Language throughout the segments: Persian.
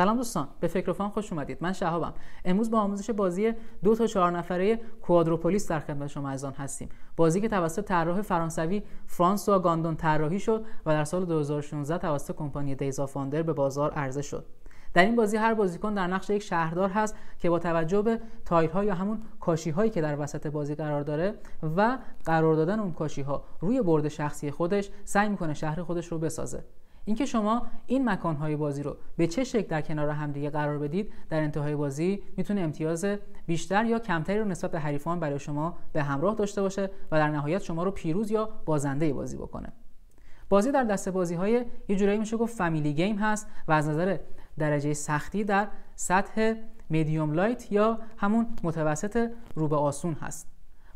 سلام دوستان به فکر خوش اومدید من شهابم امروز با آموزش بازی دو تا چهار نفره کوادروپولیس در خدمت شما آن هستیم بازی که توسط طراح فرانسوی فرانسوا گاندون طراحی شد و در سال 2016 توسط کمپانی دیزا فاندر به بازار عرضه شد در این بازی هر بازیکن در نقش یک شهردار هست که با توجه به تایل ها یا همون کاشی هایی که در وسط بازی قرار داره و قرار دادن اون کاشی ها روی برد شخصی خودش سعی میکنه شهر خودش رو بسازه اینکه شما این مکانهای بازی رو به چه شکل در کنار همدیگه قرار بدید در انتهای بازی میتونه امتیاز بیشتر یا کمتری رو نسبت به حریفان برای شما به همراه داشته باشه و در نهایت شما رو پیروز یا بازنده بازی بکنه بازی در دسته بازی های یه جورایی میشه گفت فامیلی گیم هست و از نظر درجه سختی در سطح میدیوم لایت یا همون متوسط روبه آسون هست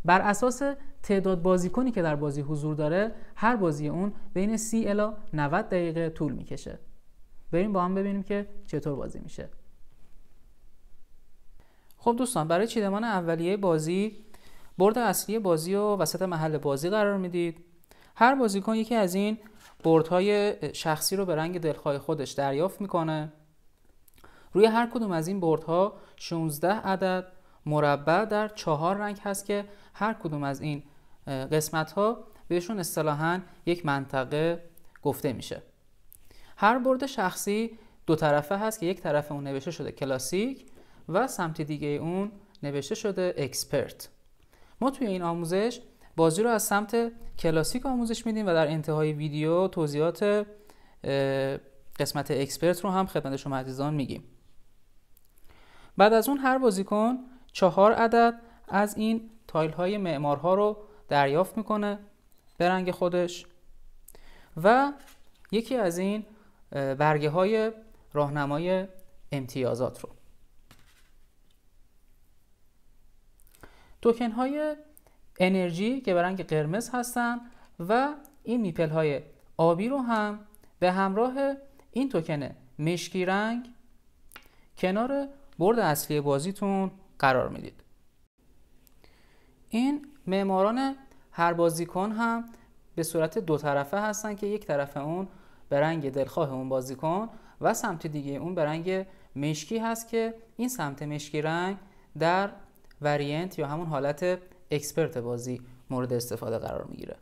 بر اساس تعداد بازیکنی که در بازی حضور داره هر بازی اون بین 30 الا 90 دقیقه طول میکشه بریم با هم ببینیم که چطور بازی میشه خب دوستان برای چیدمان اولیه بازی برد اصلی بازی و وسط محل بازی قرار میدید هر بازیکن یکی از این بردهای شخصی رو به رنگ دلخواه خودش دریافت میکنه روی هر کدوم از این بردها 16 عدد مربع در چهار رنگ هست که هر کدوم از این قسمت ها بهشون اصطلاحا یک منطقه گفته میشه هر برد شخصی دو طرفه هست که یک طرف اون نوشته شده کلاسیک و سمت دیگه اون نوشته شده اکسپرت ما توی این آموزش بازی رو از سمت کلاسیک آموزش میدیم و در انتهای ویدیو توضیحات قسمت اکسپرت رو هم خدمت شما عزیزان میگیم بعد از اون هر بازیکن چهار عدد از این تایل های معمارها رو دریافت میکنه به رنگ خودش و یکی از این برگه های راهنمای امتیازات رو توکن های انرژی که به رنگ قرمز هستن و این میپل های آبی رو هم به همراه این توکن مشکی رنگ کنار برد اصلی بازیتون قرار میدید این معماران هر بازیکن هم به صورت دو طرفه هستن که یک طرف اون به رنگ دلخواه اون بازیکن و سمت دیگه اون به رنگ مشکی هست که این سمت مشکی رنگ در وریانت یا همون حالت اکسپرت بازی مورد استفاده قرار میگیره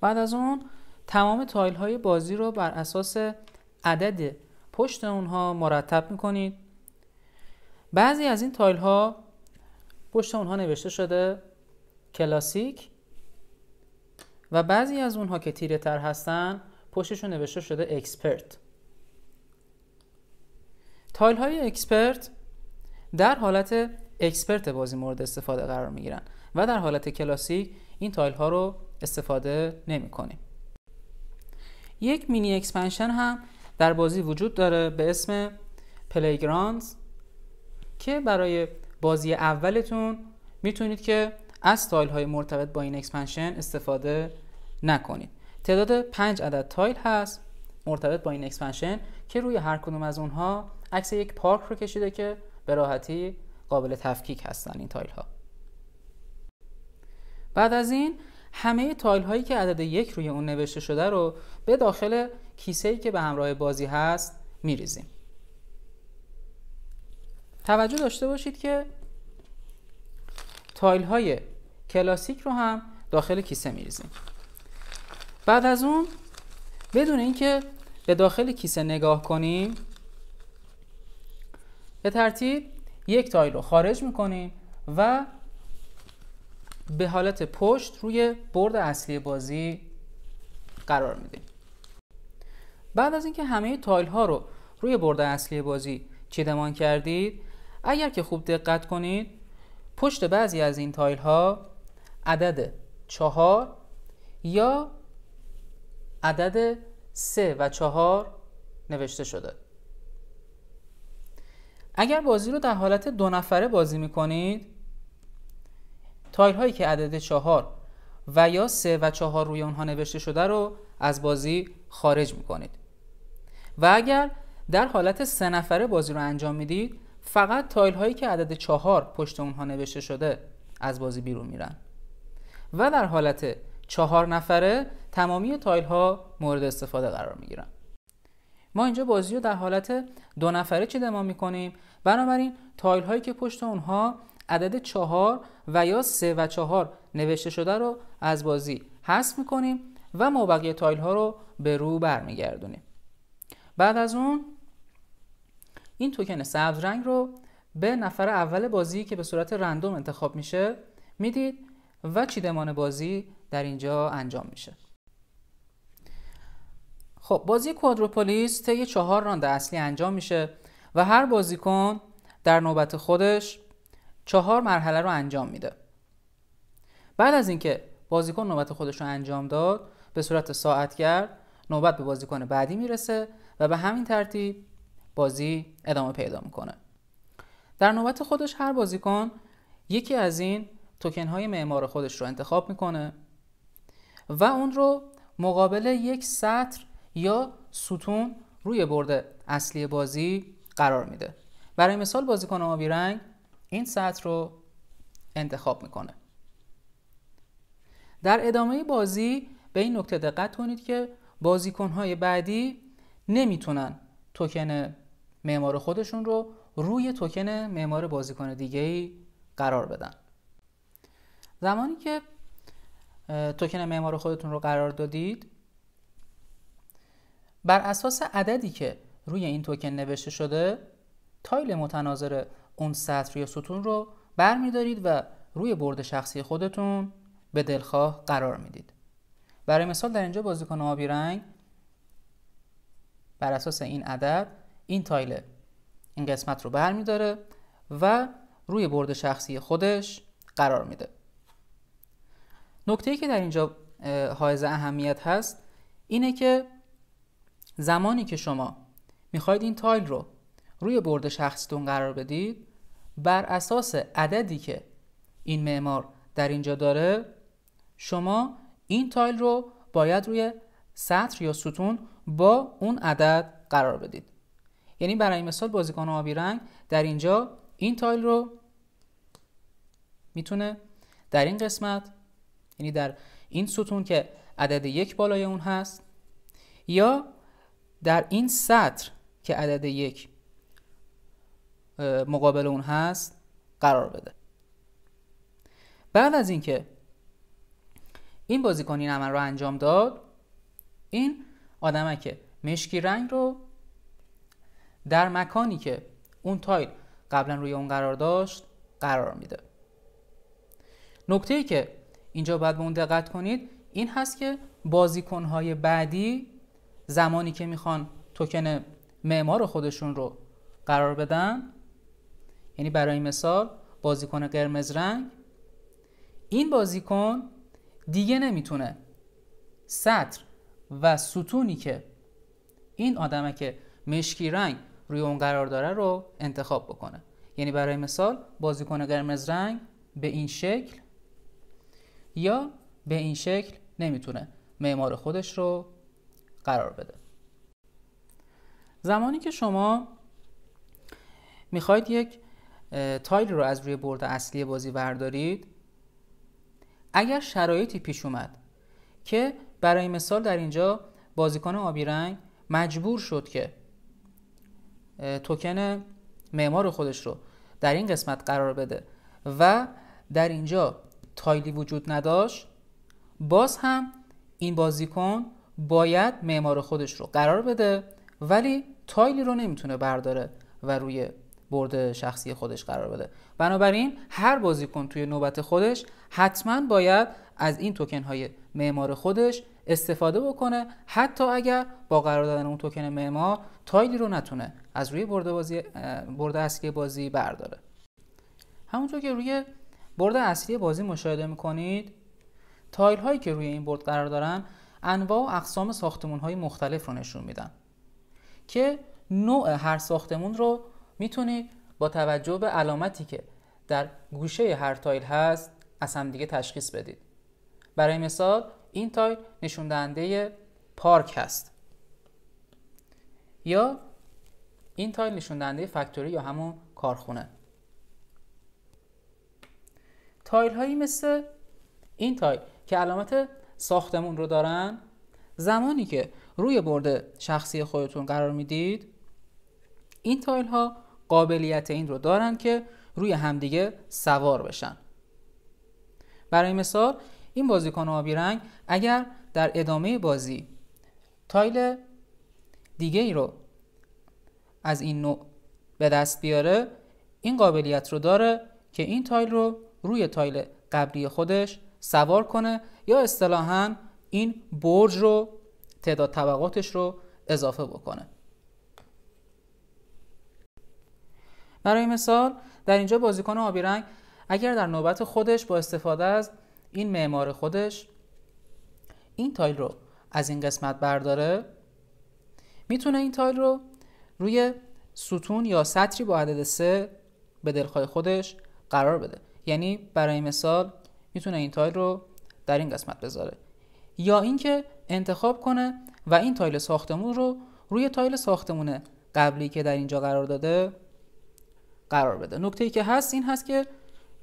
بعد از اون تمام تایل های بازی رو بر اساس عدد پشت اونها مرتب میکنید بعضی از این تایل ها پشت اونها نوشته شده کلاسیک و بعضی از اونها که تیره تر هستن پشتشون نوشته شده اکسپرت تایل های اکسپرت در حالت اکسپرت بازی مورد استفاده قرار می گیرن و در حالت کلاسیک این تایل ها رو استفاده نمی کنیم. یک مینی اکسپنشن هم در بازی وجود داره به اسم پلیگراندز که برای بازی اولتون میتونید که از تایل های مرتبط با این اکسپنشن استفاده نکنید تعداد 5 عدد تایل هست مرتبط با این اکسپنشن که روی هر کدوم از اونها عکس یک پارک رو کشیده که به راحتی قابل تفکیک هستن این تایل ها بعد از این همه تایل هایی که عدد یک روی اون نوشته شده رو به داخل کیسه ای که به همراه بازی هست میریزیم توجه داشته باشید که تایل های کلاسیک رو هم داخل کیسه میریزیم بعد از اون بدون اینکه به داخل کیسه نگاه کنیم به ترتیب یک تایل رو خارج میکنیم و به حالت پشت روی برد اصلی بازی قرار میدیم بعد از اینکه همه تایل ها رو روی برد اصلی بازی چیدمان کردید اگر که خوب دقت کنید پشت بعضی از این تایل ها عدد چهار یا عدد سه و چهار نوشته شده اگر بازی رو در حالت دو نفره بازی می کنید تایل هایی که عدد چهار و یا سه و چهار روی آنها نوشته شده رو از بازی خارج می کنید و اگر در حالت سه نفره بازی رو انجام میدید فقط تایل هایی که عدد چهار پشت اونها نوشته شده از بازی بیرون میرن و در حالت چهار نفره تمامی تایل ها مورد استفاده قرار میگیرن ما اینجا بازی رو در حالت دو نفره چه ما میکنیم بنابراین تایل هایی که پشت اونها عدد چهار و یا سه و چهار نوشته شده رو از بازی حذف میکنیم و ما بقیه تایل ها رو به رو برمیگردونیم بعد از اون این توکن سبز رنگ رو به نفر اول بازی که به صورت رندوم انتخاب میشه میدید و چیدمان بازی در اینجا انجام میشه خب بازی کوادروپولیس طی چهار راند اصلی انجام میشه و هر بازیکن در نوبت خودش چهار مرحله رو انجام میده بعد از اینکه بازیکن نوبت خودش رو انجام داد به صورت ساعتگر نوبت به بازیکن بعدی میرسه و به همین ترتیب بازی ادامه پیدا میکنه در نوبت خودش هر بازیکن یکی از این توکن های معمار خودش رو انتخاب میکنه و اون رو مقابل یک سطر یا ستون روی برد اصلی بازی قرار میده برای مثال بازیکن آبی رنگ این سطر رو انتخاب میکنه در ادامه بازی به این نکته دقت کنید که بازیکن های بعدی نمیتونن توکن معمار خودشون رو روی توکن معمار بازیکن دیگه ای قرار بدن زمانی که توکن معمار خودتون رو قرار دادید بر اساس عددی که روی این توکن نوشته شده تایل متناظر اون سطر یا ستون رو برمیدارید و روی برد شخصی خودتون به دلخواه قرار میدید برای مثال در اینجا بازیکن آبی رنگ بر اساس این عدد این تایل این قسمت رو برمیداره و روی برد شخصی خودش قرار میده نکته که در اینجا حائز اهمیت هست اینه که زمانی که شما میخواید این تایل رو روی برد شخصیتون قرار بدید بر اساس عددی که این معمار در اینجا داره شما این تایل رو باید روی سطر یا ستون با اون عدد قرار بدید یعنی برای مثال بازیکن آبی رنگ در اینجا این تایل رو میتونه در این قسمت یعنی در این ستون که عدد یک بالای اون هست یا در این سطر که عدد یک مقابل اون هست قرار بده بعد از اینکه این, این بازیکن این عمل رو انجام داد این آدمک مشکی رنگ رو در مکانی که اون تایل قبلا روی اون قرار داشت قرار میده نکته ای که اینجا باید به اون دقت کنید این هست که های بعدی زمانی که میخوان توکن معمار خودشون رو قرار بدن یعنی برای مثال بازیکن قرمز رنگ این بازیکن دیگه نمیتونه سطر و ستونی که این آدمه که مشکی رنگ روی اون قرار داره رو انتخاب بکنه یعنی برای مثال بازیکن قرمز رنگ به این شکل یا به این شکل نمیتونه معمار خودش رو قرار بده زمانی که شما میخواید یک تایل رو از روی برد اصلی بازی بردارید اگر شرایطی پیش اومد که برای مثال در اینجا بازیکن آبی رنگ مجبور شد که توکن معمار خودش رو در این قسمت قرار بده و در اینجا تایلی وجود نداشت باز هم این بازیکن باید معمار خودش رو قرار بده ولی تایلی رو نمیتونه برداره و روی برد شخصی خودش قرار بده بنابراین هر بازیکن توی نوبت خودش حتما باید از این توکن های معمار خودش استفاده بکنه حتی اگر با قرار دادن اون توکن معما تایلی رو نتونه از روی برده, بازی اصلی بازی برداره همونطور که روی برد اصلی بازی مشاهده میکنید تایل هایی که روی این برد قرار دارن انواع و اقسام ساختمون های مختلف رو نشون میدن که نوع هر ساختمون رو میتونید با توجه به علامتی که در گوشه هر تایل هست از هم دیگه تشخیص بدید برای مثال این تایل نشون دهنده پارک هست یا این تایل نشون دهنده فکتوری یا همون کارخونه تایل هایی مثل این تایل که علامت ساختمون رو دارن زمانی که روی برد شخصی خودتون قرار میدید این تایل ها قابلیت این رو دارن که روی همدیگه سوار بشن برای مثال این بازیکن رنگ اگر در ادامه بازی تایل دیگه ای رو از این نوع به دست بیاره این قابلیت رو داره که این تایل رو روی تایل قبلی خودش سوار کنه یا اصطلاحا این برج رو تعداد طبقاتش رو اضافه بکنه برای مثال در اینجا بازیکن آبی رنگ اگر در نوبت خودش با استفاده از این معمار خودش این تایل رو از این قسمت برداره میتونه این تایل رو روی ستون یا سطری با عدد سه به دلخواه خودش قرار بده یعنی برای مثال میتونه این تایل رو در این قسمت بذاره یا اینکه انتخاب کنه و این تایل ساختمون رو روی تایل ساختمون قبلی که در اینجا قرار داده قرار بده نکته ای که هست این هست که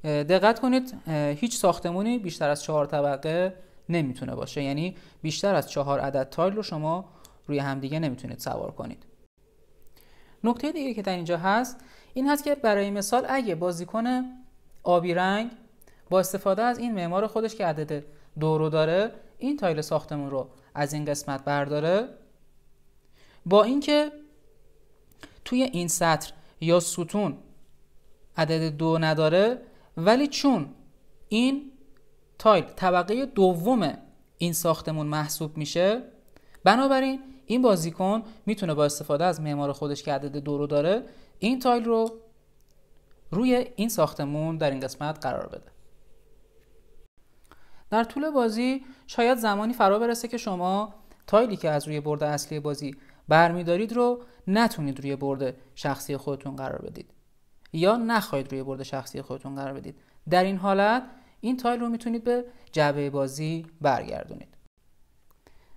دقت کنید هیچ ساختمونی بیشتر از چهار طبقه نمیتونه باشه یعنی بیشتر از چهار عدد تایل رو شما روی همدیگه نمیتونید سوار کنید نکته دیگه که در اینجا هست این هست که برای مثال اگه بازیکن آبی رنگ با استفاده از این معمار خودش که عدد دو رو داره این تایل ساختمون رو از این قسمت برداره با اینکه توی این سطر یا ستون عدد دو نداره ولی چون این تایل طبقه دوم این ساختمون محسوب میشه بنابراین این بازیکن میتونه با استفاده از معمار خودش که عدد دورو داره این تایل رو روی این ساختمون در این قسمت قرار بده در طول بازی شاید زمانی فرا برسه که شما تایلی که از روی برد اصلی بازی برمیدارید رو نتونید روی برد شخصی خودتون قرار بدید یا نخواهید روی برد شخصی خودتون قرار بدید در این حالت این تایل رو میتونید به جعبه بازی برگردونید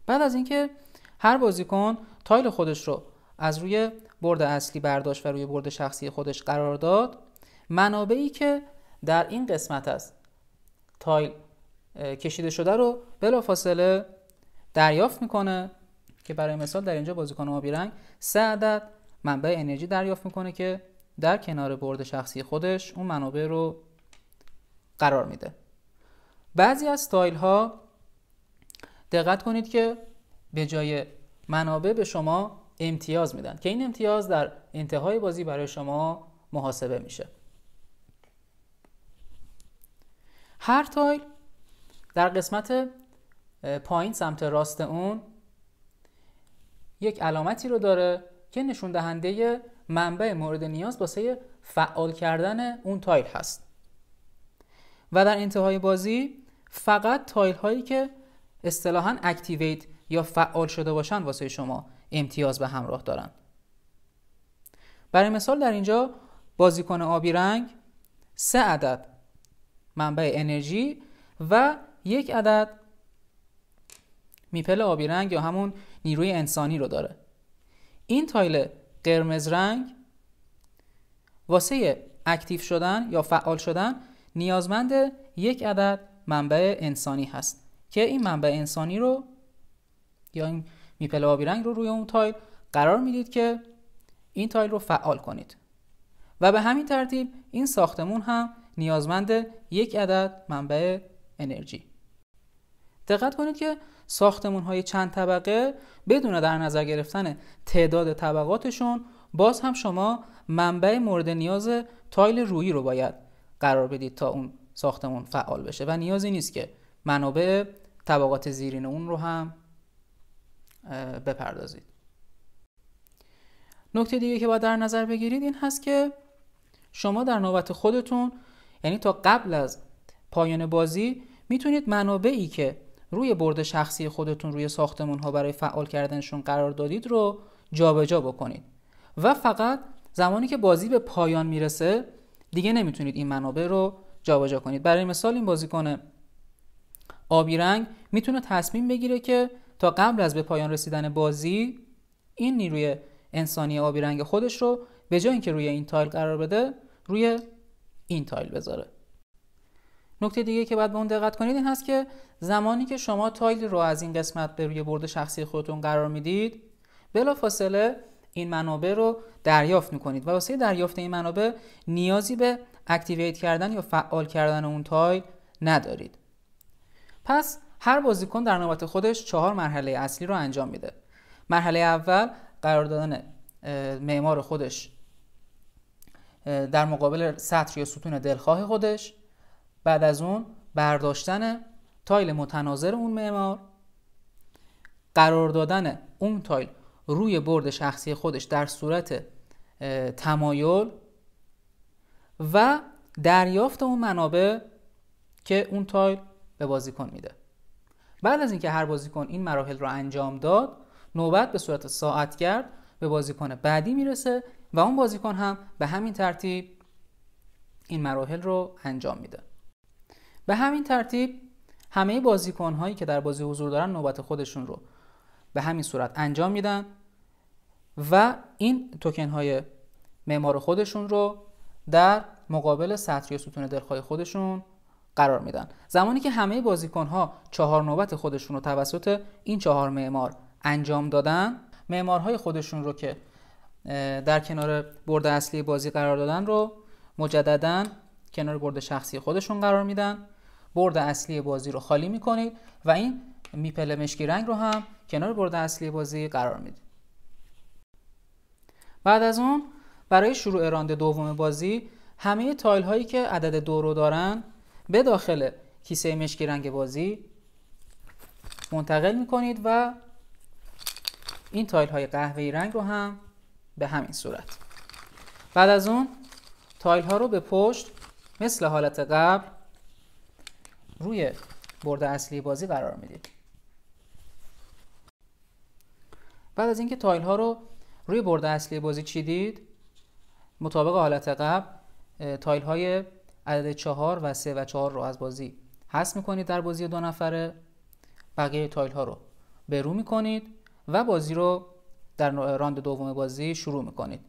بعد از اینکه هر بازیکن تایل خودش رو از روی برد اصلی برداشت و روی برد شخصی خودش قرار داد منابعی که در این قسمت از تایل کشیده شده رو بلافاصله دریافت میکنه که برای مثال در اینجا بازیکن آبی رنگ سه عدد منبع انرژی دریافت میکنه که در کنار برد شخصی خودش اون منابع رو قرار میده بعضی از ستایل ها دقت کنید که به جای منابع به شما امتیاز میدن که این امتیاز در انتهای بازی برای شما محاسبه میشه هر تایل در قسمت پایین سمت راست اون یک علامتی رو داره که نشون دهنده منبع مورد نیاز واسه فعال کردن اون تایل هست و در انتهای بازی فقط تایل هایی که اصطلاحا اکتیویت یا فعال شده باشن واسه شما امتیاز به همراه دارن برای مثال در اینجا بازیکن آبی رنگ سه عدد منبع انرژی و یک عدد میپل آبی رنگ یا همون نیروی انسانی رو داره این تایل قرمز رنگ واسه اکتیو شدن یا فعال شدن نیازمند یک عدد منبع انسانی هست که این منبع انسانی رو یا این میپل آبی رنگ رو روی اون تایل قرار میدید که این تایل رو فعال کنید و به همین ترتیب این ساختمون هم نیازمند یک عدد منبع انرژی دقت کنید که ساختمون های چند طبقه بدون در نظر گرفتن تعداد طبقاتشون باز هم شما منبع مورد نیاز تایل رویی رو باید قرار بدید تا اون ساختمون فعال بشه و نیازی نیست که منابع طبقات زیرین اون رو هم بپردازید نکته دیگه که باید در نظر بگیرید این هست که شما در نوبت خودتون یعنی تا قبل از پایان بازی میتونید منابعی که روی برد شخصی خودتون روی ساختمون ها برای فعال کردنشون قرار دادید رو جابجا جا بکنید و فقط زمانی که بازی به پایان میرسه دیگه نمیتونید این منابع رو جابجا جا کنید برای مثال این بازیکن آبی رنگ میتونه تصمیم بگیره که تا قبل از به پایان رسیدن بازی این نیروی انسانی آبی رنگ خودش رو به جای اینکه روی این تایل قرار بده روی این تایل بذاره نکته دیگه که باید به اون دقت کنید این هست که زمانی که شما تایل رو از این قسمت به روی برد شخصی خودتون قرار میدید بلا فاصله این منابع رو دریافت میکنید و واسه دریافت این منابع نیازی به اکتیویت کردن یا فعال کردن اون تایل ندارید پس هر بازیکن در نوبت خودش چهار مرحله اصلی رو انجام میده مرحله اول قرار دادن معمار خودش در مقابل سطر یا ستون دلخواه خودش بعد از اون برداشتن تایل متناظر اون معمار قرار دادن اون تایل روی برد شخصی خودش در صورت تمایل و دریافت اون منابع که اون تایل به بازیکن میده بعد از اینکه هر بازیکن این مراحل را انجام داد نوبت به صورت ساعت کرد به بازیکن بعدی میرسه و اون بازیکن هم به همین ترتیب این مراحل رو انجام میده به همین ترتیب همه بازیکن هایی که در بازی حضور دارن نوبت خودشون رو به همین صورت انجام میدن و این توکن های معمار خودشون رو در مقابل سطر یا ستون دلخواه خودشون قرار میدن زمانی که همه بازیکن ها چهار نوبت خودشون رو توسط این چهار معمار انجام دادن معمارهای خودشون رو که در کنار برد اصلی بازی قرار دادن رو مجددا کنار برد شخصی خودشون قرار میدن برد اصلی بازی رو خالی میکنید و این میپل مشکی رنگ رو هم کنار برد اصلی بازی قرار میدید بعد از اون برای شروع راند دوم بازی همه تایل هایی که عدد دو رو دارن به داخل کیسه مشکی رنگ بازی منتقل میکنید و این تایل های قهوه‌ای رنگ رو هم به همین صورت بعد از اون تایل ها رو به پشت مثل حالت قبل روی برد اصلی بازی قرار میدید بعد از اینکه تایل ها رو روی برد اصلی بازی چیدید مطابق حالت قبل تایل های عدد چهار و سه و چهار رو از بازی می میکنید در بازی دو نفره بقیه تایل ها رو برو میکنید و بازی رو در راند دوم بازی شروع میکنید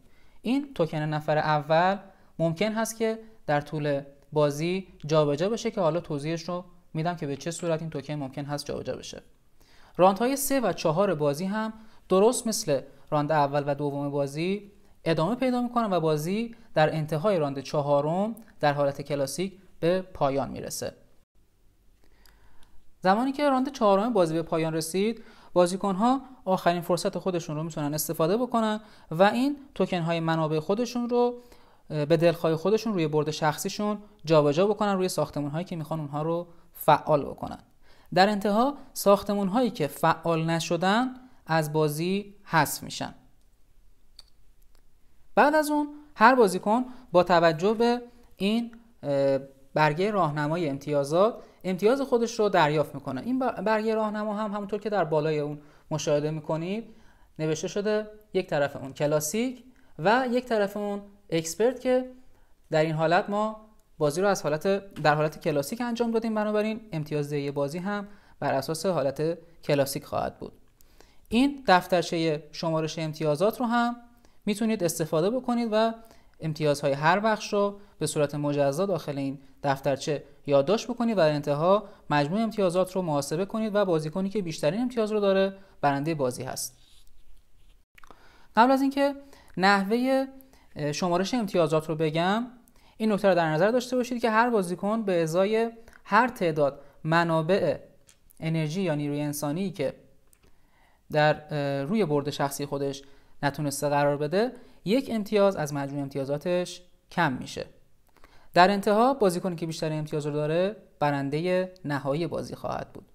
این توکن نفر اول ممکن هست که در طول بازی جابجا بشه که حالا توضیحش رو میدم که به چه صورت این توکن ممکن هست جابجا بشه راند های سه و چهار بازی هم درست مثل راند اول و دوم بازی ادامه پیدا میکنن و بازی در انتهای راند چهارم در حالت کلاسیک به پایان میرسه زمانی که راند چهارم بازی به پایان رسید بازیکن ها آخرین فرصت خودشون رو میتونن استفاده بکنن و این توکن های منابع خودشون رو به دلخواه خودشون روی برد شخصیشون جابجا بکنن روی ساختمون هایی که میخوان اونها رو فعال بکنن در انتها ساختمون هایی که فعال نشدن از بازی حذف میشن بعد از اون هر بازیکن با توجه به این برگه راهنمای امتیازات امتیاز خودش رو دریافت میکنه این برگه راهنما هم همونطور که در بالای اون مشاهده میکنید نوشته شده یک طرف اون کلاسیک و یک طرف اون اکسپرت که در این حالت ما بازی رو از حالت در حالت کلاسیک انجام دادیم بنابراین امتیاز دهی بازی هم بر اساس حالت کلاسیک خواهد بود این دفترچه شمارش امتیازات رو هم میتونید استفاده بکنید و امتیازهای هر بخش رو به صورت مجزا داخل این دفترچه یادداشت بکنید و در انتها مجموع امتیازات رو محاسبه کنید و بازیکنی که بیشترین امتیاز رو داره برنده بازی هست قبل از اینکه نحوه شمارش امتیازات رو بگم این نکته رو در نظر داشته باشید که هر بازیکن به ازای هر تعداد منابع انرژی یا نیروی انسانی که در روی برد شخصی خودش نتونسته قرار بده یک امتیاز از مجموع امتیازاتش کم میشه در انتها بازیکنی که بیشتر امتیاز رو داره برنده نهایی بازی خواهد بود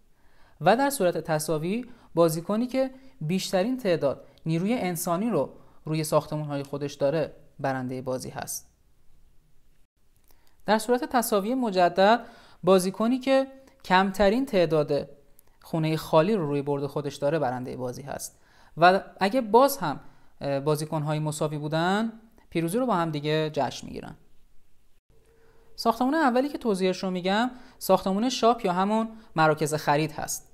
و در صورت تصاوی بازیکنی که بیشترین تعداد نیروی انسانی رو روی ساختمون های خودش داره برنده بازی هست در صورت تصاوی مجدد بازیکنی که کمترین تعداد خونه خالی رو روی برد خودش داره برنده بازی هست و اگه باز هم بازیکنهایی مساوی بودن پیروزی رو با هم دیگه جشن میگیرن ساختمون اولی که توضیحش رو میگم ساختمون شاپ یا همون مراکز خرید هست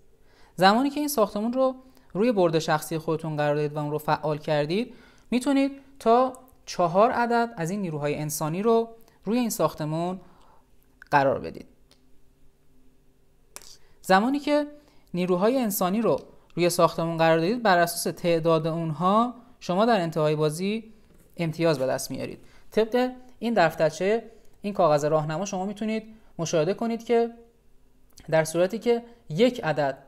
زمانی که این ساختمون رو روی برد شخصی خودتون قرار دادید و اون رو فعال کردید میتونید تا چهار عدد از این نیروهای انسانی رو روی این ساختمون قرار بدید زمانی که نیروهای انسانی رو روی ساختمون قرار دادید بر اساس تعداد اونها شما در انتهای بازی امتیاز به دست میارید طبق این دفترچه این کاغذ راهنما شما میتونید مشاهده کنید که در صورتی که یک عدد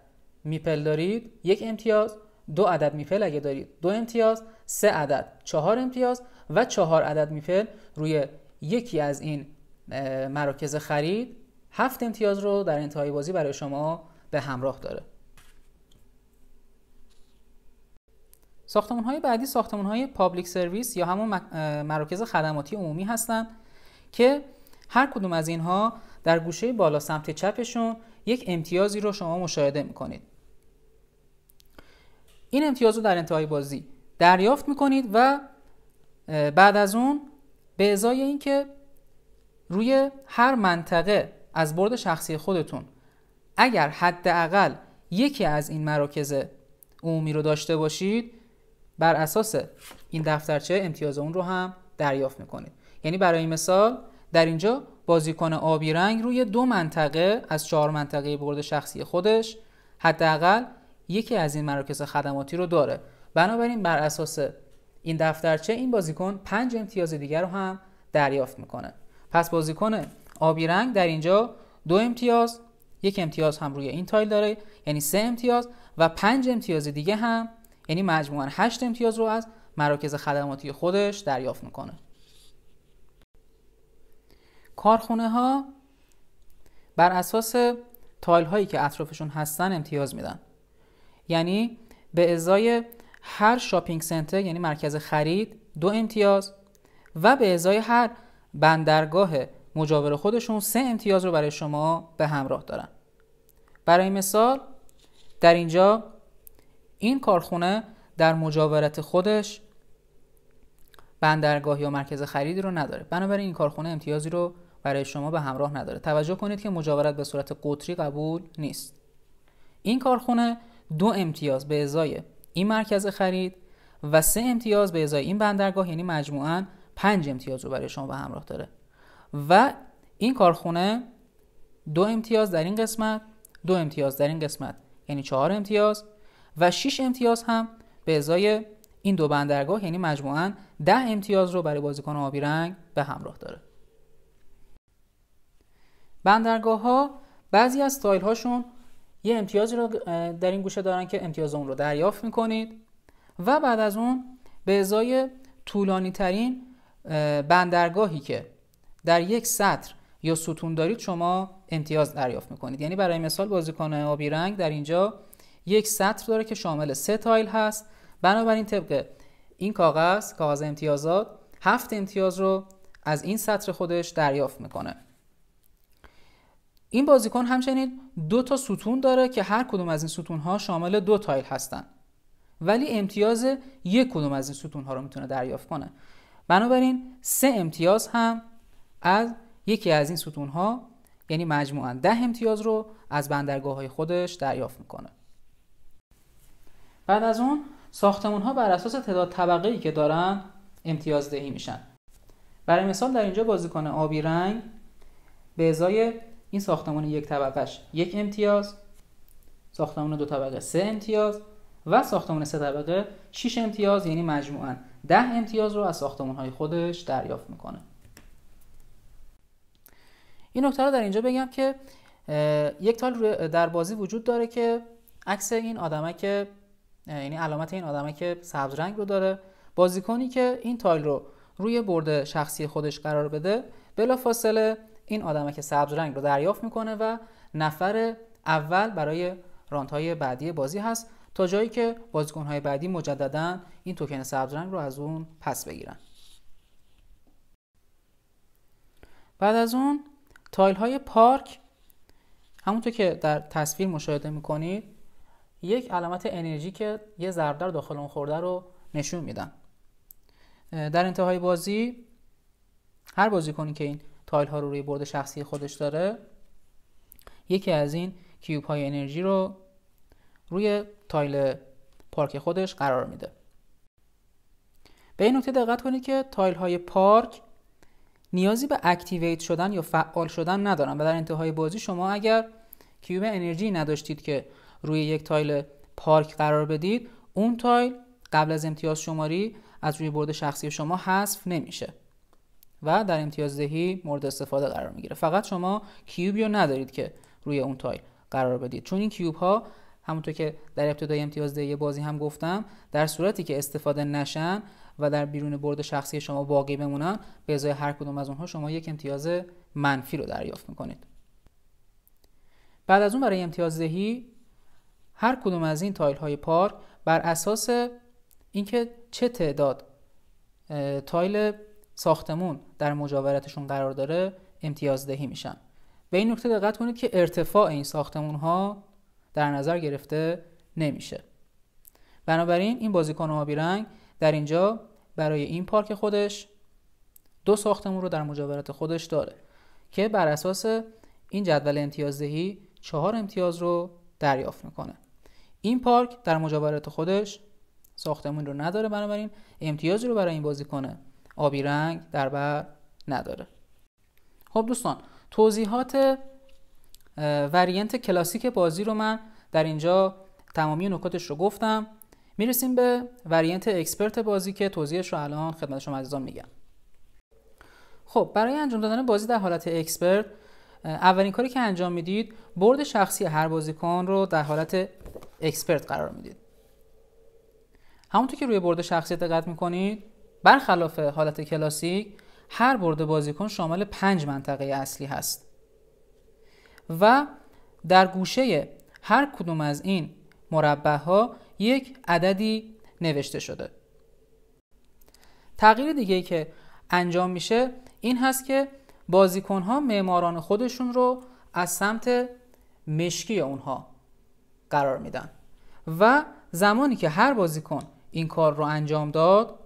میپل دارید یک امتیاز دو عدد میپل اگه دارید دو امتیاز سه عدد چهار امتیاز و چهار عدد میپل روی یکی از این مراکز خرید هفت امتیاز رو در انتهای بازی برای شما به همراه داره ساختمان های بعدی ساختمان های پابلیک سرویس یا همون مراکز خدماتی عمومی هستند که هر کدوم از اینها در گوشه بالا سمت چپشون یک امتیازی رو شما مشاهده میکنید این امتیاز رو در انتهای بازی دریافت میکنید و بعد از اون به ازای اینکه روی هر منطقه از برد شخصی خودتون اگر حداقل یکی از این مراکز عمومی رو داشته باشید بر اساس این دفترچه امتیاز اون رو هم دریافت میکنید یعنی برای مثال در اینجا بازیکن آبی رنگ روی دو منطقه از چهار منطقه برد شخصی خودش حداقل یکی از این مراکز خدماتی رو داره بنابراین بر اساس این دفترچه این بازیکن پنج امتیاز دیگر رو هم دریافت میکنه پس بازیکن آبی رنگ در اینجا دو امتیاز یک امتیاز هم روی این تایل داره یعنی سه امتیاز و پنج امتیاز دیگه هم یعنی مجموعا هشت امتیاز رو از مراکز خدماتی خودش دریافت میکنه کارخونه ها بر اساس تایل هایی که اطرافشون هستن امتیاز میدن یعنی به ازای هر شاپینگ سنتر یعنی مرکز خرید دو امتیاز و به ازای هر بندرگاه مجاور خودشون سه امتیاز رو برای شما به همراه دارن برای مثال در اینجا این کارخونه در مجاورت خودش بندرگاه یا مرکز خریدی رو نداره بنابراین این کارخونه امتیازی رو برای شما به همراه نداره توجه کنید که مجاورت به صورت قطری قبول نیست این کارخونه دو امتیاز به ازای این مرکز خرید و سه امتیاز به ازای این بندرگاه یعنی مجموعا پنج امتیاز رو برای شما به همراه داره و این کارخونه دو امتیاز در این قسمت دو امتیاز در این قسمت یعنی چهار امتیاز و شش امتیاز هم به ازای این دو بندرگاه یعنی مجموعا 10 امتیاز رو برای بازیکن آبی رنگ به همراه داره بندرگاه ها بعضی از تایل هاشون یه امتیازی رو در این گوشه دارن که امتیاز اون رو دریافت میکنید و بعد از اون به ازای طولانی ترین بندرگاهی که در یک سطر یا ستون دارید شما امتیاز دریافت میکنید یعنی برای مثال بازیکن آبی رنگ در اینجا یک سطر داره که شامل سه تایل هست بنابراین طبق این کاغذ کاغذ امتیازات هفت امتیاز رو از این سطر خودش دریافت میکنه این بازیکن همچنین دو تا ستون داره که هر کدوم از این ستون ها شامل دو تایل هستن ولی امتیاز یک کدوم از این ستون ها رو میتونه دریافت کنه بنابراین سه امتیاز هم از یکی از این ستون ها یعنی مجموعا ده امتیاز رو از بندرگاه های خودش دریافت میکنه بعد از اون ساختمون ها بر اساس تعداد طبقه ای که دارن امتیاز دهی میشن برای مثال در اینجا بازیکن آبی رنگ به ازای این ساختمان یک طبقهش یک امتیاز ساختمان دو طبقه سه امتیاز و ساختمان سه طبقه شش امتیاز یعنی مجموعاً 10 امتیاز رو از ساختمان های خودش دریافت میکنه این نکته رو در اینجا بگم که یک تال در بازی وجود داره که عکس این که یعنی علامت این که سبز رنگ رو داره بازیکنی که این تایل رو روی برد شخصی خودش قرار بده فاصله این که سبز رنگ رو دریافت میکنه و نفر اول برای راندهای بعدی بازی هست تا جایی که های بعدی مجددا این توکن سبز رنگ رو از اون پس بگیرن بعد از اون تایل های پارک همونطور که در تصویر مشاهده میکنید یک علامت انرژی که یه در داخل اون خورده رو نشون میدن در انتهای بازی هر بازیکنی که این تایل ها رو روی برد شخصی خودش داره یکی از این کیوب های انرژی رو روی تایل پارک خودش قرار میده به این نکته دقت کنید که تایل های پارک نیازی به اکتیویت شدن یا فعال شدن ندارن و در انتهای بازی شما اگر کیوب انرژی نداشتید که روی یک تایل پارک قرار بدید اون تایل قبل از امتیاز شماری از روی برد شخصی شما حذف نمیشه و در دهی مورد استفاده قرار میگیره فقط شما کیوب رو ندارید که روی اون تایل قرار بدید چون این کیوب ها همونطور که در ابتدای دهی بازی هم گفتم در صورتی که استفاده نشن و در بیرون برد شخصی شما باقی بمونن به ازای هر کدوم از اونها شما یک امتیاز منفی رو دریافت میکنید بعد از اون برای دهی هر کدوم از این تایل های پارک بر اساس اینکه چه تعداد تایل ساختمون در مجاورتشون قرار داره امتیازدهی میشن به این نکته دقت کنید که ارتفاع این ساختمون ها در نظر گرفته نمیشه بنابراین این بازیکن آبی رنگ در اینجا برای این پارک خودش دو ساختمون رو در مجاورت خودش داره که بر اساس این جدول امتیازدهی چهار امتیاز رو دریافت میکنه این پارک در مجاورت خودش ساختمون رو نداره بنابراین امتیازی رو برای این بازیکن آبی رنگ در بر نداره خب دوستان توضیحات ورینت کلاسیک بازی رو من در اینجا تمامی نکاتش رو گفتم میرسیم به ورینت اکسپرت بازی که توضیحش رو الان خدمت شما عزیزان میگم خب برای انجام دادن بازی در حالت اکسپرت اولین کاری که انجام میدید برد شخصی هر بازیکن رو در حالت اکسپرت قرار میدید همونطور که روی برد شخصی دقت میکنید برخلاف حالت کلاسیک هر برد بازیکن شامل پنج منطقه اصلی هست و در گوشه هر کدوم از این مربع ها یک عددی نوشته شده تغییر دیگه که انجام میشه این هست که بازیکن ها معماران خودشون رو از سمت مشکی اونها قرار میدن و زمانی که هر بازیکن این کار رو انجام داد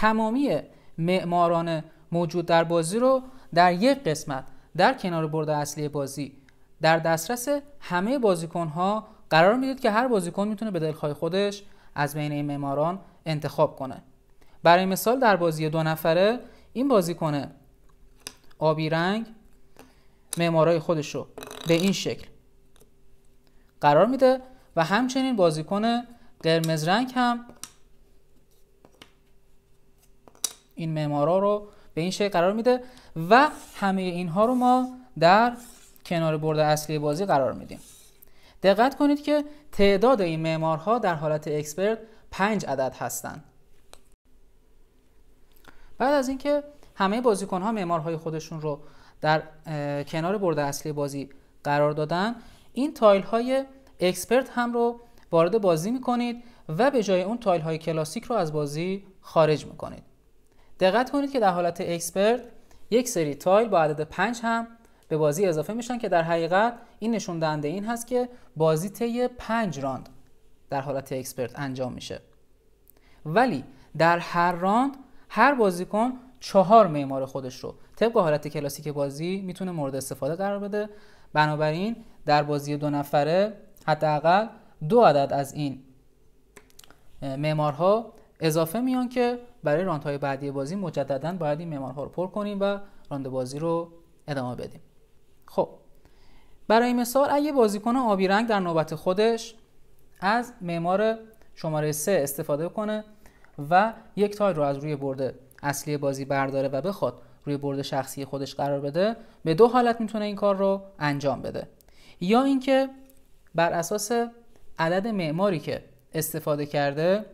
تمامی معماران موجود در بازی رو در یک قسمت در کنار برد اصلی بازی در دسترس همه بازیکن ها قرار میدید که هر بازیکن میتونه به دلخواه خودش از بین این معماران انتخاب کنه برای مثال در بازی دو نفره این بازیکن آبی رنگ معمارای خودش رو به این شکل قرار میده و همچنین بازیکن قرمز رنگ هم این معمارا رو به این شکل قرار میده و همه اینها رو ما در کنار برد اصلی بازی قرار میدیم دقت کنید که تعداد این معمارها در حالت اکسپرت 5 عدد هستند بعد از اینکه همه بازیکن ها معمارهای خودشون رو در کنار برد اصلی بازی قرار دادن این تایل های اکسپرت هم رو وارد بازی کنید و به جای اون تایل های کلاسیک رو از بازی خارج کنید دقت کنید که در حالت اکسپرت یک سری تایل با عدد 5 هم به بازی اضافه میشن که در حقیقت این نشون دهنده این هست که بازی طی 5 راند در حالت اکسپرت انجام میشه ولی در هر راند هر بازیکن چهار معمار خودش رو طبق حالت کلاسیک بازی میتونه مورد استفاده قرار بده بنابراین در بازی دو نفره حداقل دو عدد از این معمارها اضافه میان که برای راندهای بعدی بازی مجددا باید این معمارها رو پر کنیم و راند بازی رو ادامه بدیم خب برای مثال اگه بازیکن آبی رنگ در نوبت خودش از معمار شماره 3 استفاده کنه و یک تایل رو از روی برده اصلی بازی برداره و بخواد روی برد شخصی خودش قرار بده به دو حالت میتونه این کار رو انجام بده یا اینکه بر اساس عدد معماری که استفاده کرده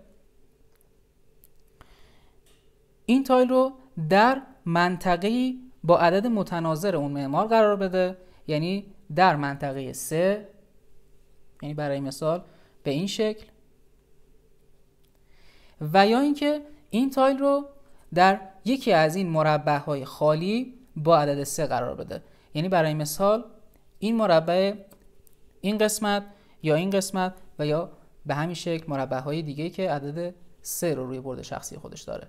این تایل رو در منطقه با عدد متناظر اون معمار قرار بده یعنی در منطقه 3 یعنی برای مثال به این شکل و یا اینکه این تایل رو در یکی از این مربع های خالی با عدد 3 قرار بده یعنی برای مثال این مربع این قسمت یا این قسمت و یا به همین شکل مربع های دیگه که عدد 3 رو روی برد شخصی خودش داره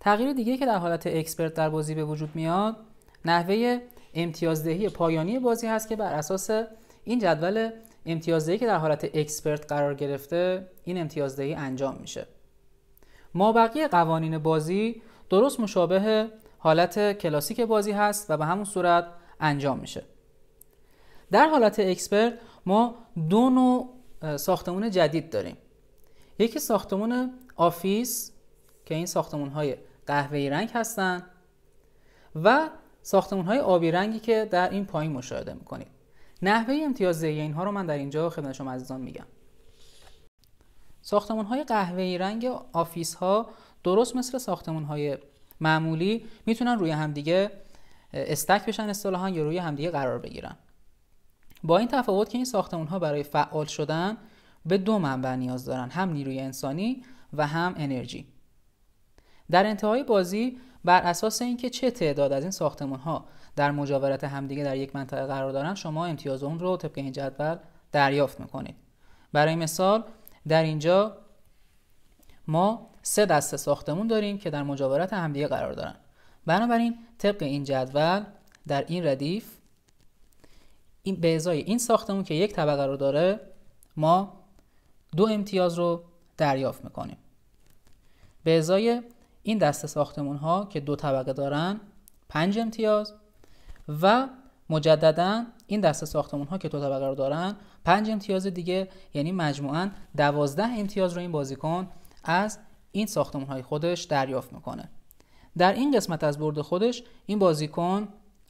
تغییر دیگه که در حالت اکسپرت در بازی به وجود میاد نحوه امتیازدهی پایانی بازی هست که بر اساس این جدول امتیازدهی که در حالت اکسپرت قرار گرفته این امتیازدهی انجام میشه ما بقیه قوانین بازی درست مشابه حالت کلاسیک بازی هست و به همون صورت انجام میشه در حالت اکسپرت ما دو نوع ساختمون جدید داریم یکی ساختمون آفیس که این ساختمون های قهوه‌ای رنگ هستند و ساختمان‌های های آبی رنگی که در این پایین مشاهده میکنید نحوه امتیاز اینها رو من در اینجا خدمت شما عزیزان میگم ساختمان‌های های قهوه‌ای رنگ آفیس ها درست مثل ساختمان‌های های معمولی میتونن روی همدیگه استک بشن اصطلاحا یا روی همدیگه قرار بگیرن با این تفاوت که این ساختمان‌ها ها برای فعال شدن به دو منبع نیاز دارن هم نیروی انسانی و هم انرژی در انتهای بازی بر اساس اینکه چه تعداد از این ساختمان ها در مجاورت همدیگه در یک منطقه قرار دارن شما امتیاز اون رو طبق این جدول دریافت میکنید برای مثال در اینجا ما سه دسته ساختمون داریم که در مجاورت همدیگه قرار دارن بنابراین طبق این جدول در این ردیف این به ازای این ساختمون که یک طبقه رو داره ما دو امتیاز رو دریافت میکنیم به ازای این دسته ساختمون ها که دو طبقه دارن 5 امتیاز و مجددا این دسته ساختمون ها که دو طبقه رو دارن پنج امتیاز دیگه یعنی مجموعا 12 امتیاز رو این بازیکن از این ساختمون های خودش دریافت میکنه در این قسمت از برد خودش این بازیکن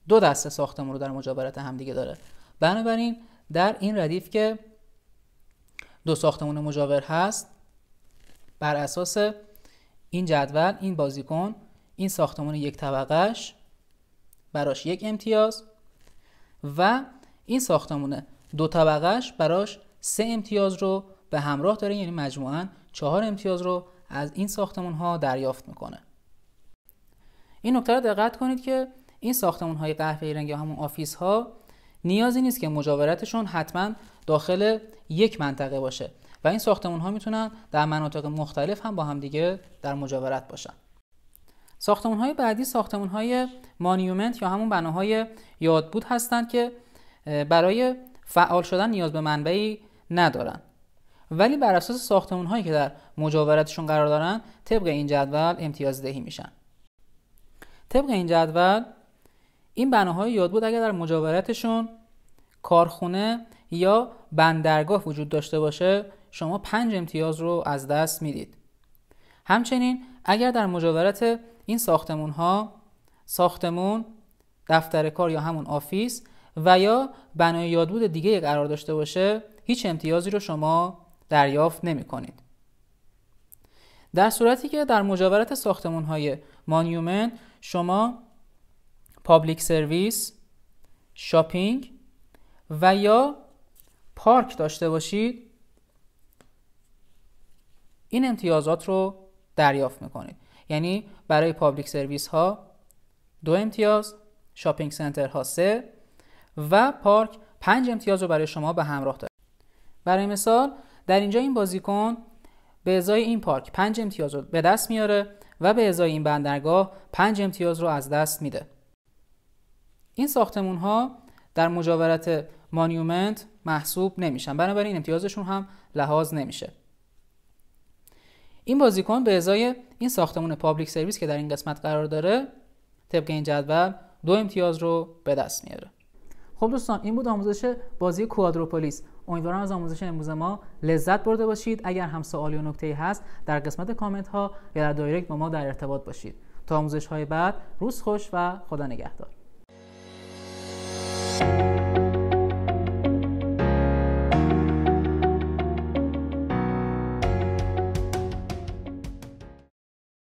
دو دسته ساختمون رو در مجاورت همدیگه داره بنابراین در این ردیف که دو ساختمون مجاور هست بر اساس این جدول این بازیکن این ساختمان یک طبقهش براش یک امتیاز و این ساختمان دو طبقهش براش سه امتیاز رو به همراه داره یعنی مجموعا چهار امتیاز رو از این ساختمان ها دریافت میکنه این نکته رو دقت کنید که این ساختمان های قهوه‌ای رنگ یا همون آفیس ها نیازی نیست که مجاورتشون حتما داخل یک منطقه باشه و این ساختمون ها میتونن در مناطق مختلف هم با همدیگه در مجاورت باشن ساختمون های بعدی ساختمون های مانیومنت یا همون بناهای یادبود هستند که برای فعال شدن نیاز به منبعی ندارن ولی بر اساس ساختمون هایی که در مجاورتشون قرار دارن طبق این جدول امتیاز دهی میشن طبق این جدول این بناهای یادبود اگر در مجاورتشون کارخونه یا بندرگاه وجود داشته باشه شما پنج امتیاز رو از دست میدید همچنین اگر در مجاورت این ساختمون ها ساختمون دفتر کار یا همون آفیس و یا بنای یادبود دیگه قرار داشته باشه هیچ امتیازی رو شما دریافت نمی کنید. در صورتی که در مجاورت ساختمون های مانیومنت شما پابلیک سرویس، شاپینگ و یا پارک داشته باشید این امتیازات رو دریافت میکنید یعنی برای پابلیک سرویس ها دو امتیاز شاپینگ سنتر ها سه و پارک پنج امتیاز رو برای شما به همراه داره برای مثال در اینجا این بازیکن به ازای این پارک پنج امتیاز رو به دست میاره و به ازای این بندرگاه پنج امتیاز رو از دست میده این ساختمون ها در مجاورت مانیومنت محسوب نمیشن بنابراین امتیازشون هم لحاظ نمیشه این بازیکن به ازای این ساختمون پابلیک سرویس که در این قسمت قرار داره طبق این جدول دو امتیاز رو به دست میاره خب دوستان این بود آموزش بازی کوادروپولیس امیدوارم از آموزش امروز ما لذت برده باشید اگر هم سوالی و نکته‌ای هست در قسمت کامنت ها یا در دایرکت با ما در ارتباط باشید تا آموزش های بعد روز خوش و خدا نگهدار